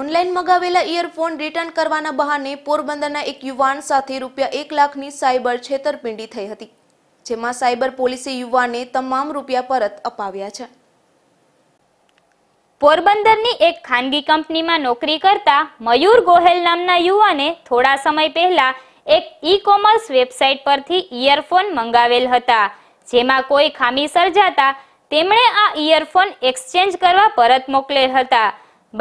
online મગાવેલા earphone return કરવાના બહાને પોરબંદરના એક યુવાન સાથે રૂપિયા એક લાખની સાયબર છેતરપિંડી થઈ હતી જેમાં સાયબર પોલીસે યુવાને તમામ રૂપિયા પરત અપાવ્યા છે પોરબંદરની એક ખાનગી કંપનીમાં નોકરી કરતા મયુર ગોહેલ નામના યુવાને થોડા સમય પહેલા એક ઈ કોમર્સ વેબસાઇટ પરથી ઇયરફોન મંગાવેલ હતા જેમાં કોઈ ખામી સર્જાતા તેમણે આ ઇયરફોન એક્સચેન્જ કરવા પરત મોકલેલ હતા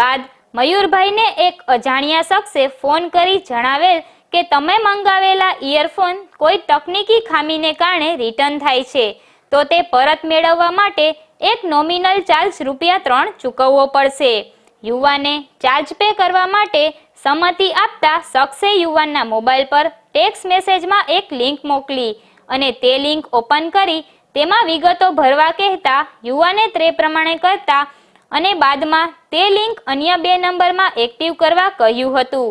બાદ મયુરભાઈને એક અજાણ્યા શખ્સે ફોન કરી જણાવેલ કે તમે મંગાવેલા ઇયરફોન કોઈ તકનીકી ખામીને કારણે રિટર્ન થાય છે તો તે પરત મેળવવા માટે એક નોમિનલ ચાર્જ રૂપિયા ત્રણ ચૂકવવો પડશે યુવાને ચાર્જ પે કરવા માટે સંમતિ આપતા શખ્સે યુવાનના મોબાઈલ પર ટેક્સ મેસેજમાં એક લિંક મોકલી અને તે લિંક ઓપન કરી તેમાં વિગતો ભરવા કહેતા યુવાને તે પ્રમાણે કરતા અને બાદમાં તે લિંક અન્ય બે નંબરમાં એક્ટિવ કરવા કહ્યું હતું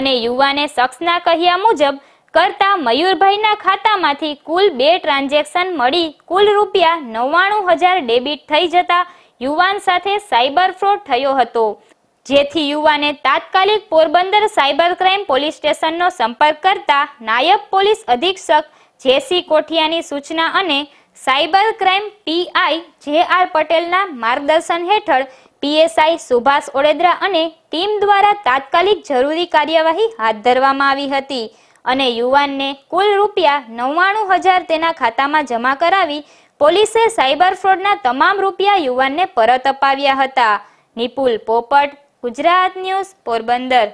અને યુવાને શખ્સના કહ્યા મુજબ કરતા મયુરભાઈના ખાતામાંથી કુલ બે ટ્રાન્ઝેક્શન મળી કુલ રૂપિયા નવ્વાણું હજાર ડેબિટ થઈ જતા યુવાન સાથે સાયબર ફ્રોડ થયો હતો જેથી યુવાને તાત્કાલિક પોરબંદર સાયબર ક્રાઇમ પોલીસ સ્ટેશનનો સંપર્ક કરતા નાયબ પોલીસ અધિક્ષક જેસી કોઠિયાની સૂચના અને cyber crime PI J R પટેલના માર્ગદર્શન હેઠળ પીએસઆઈ સુભાષ ઓડેદરા અને ટીમ દ્વારા તાત્કાલિક જરૂરી કાર્યવાહી હાથ ધરવામાં આવી હતી અને યુવાનને કુલ રૂપિયા નવ્વાણું હજાર તેના ખાતામાં જમા કરાવી પોલીસે સાયબર ફ્રોડના તમામ રૂપિયા યુવાનને પરત અપાવ્યા હતા નિપુલ પોપટ ગુજરાત ન્યૂઝ પોરબંદર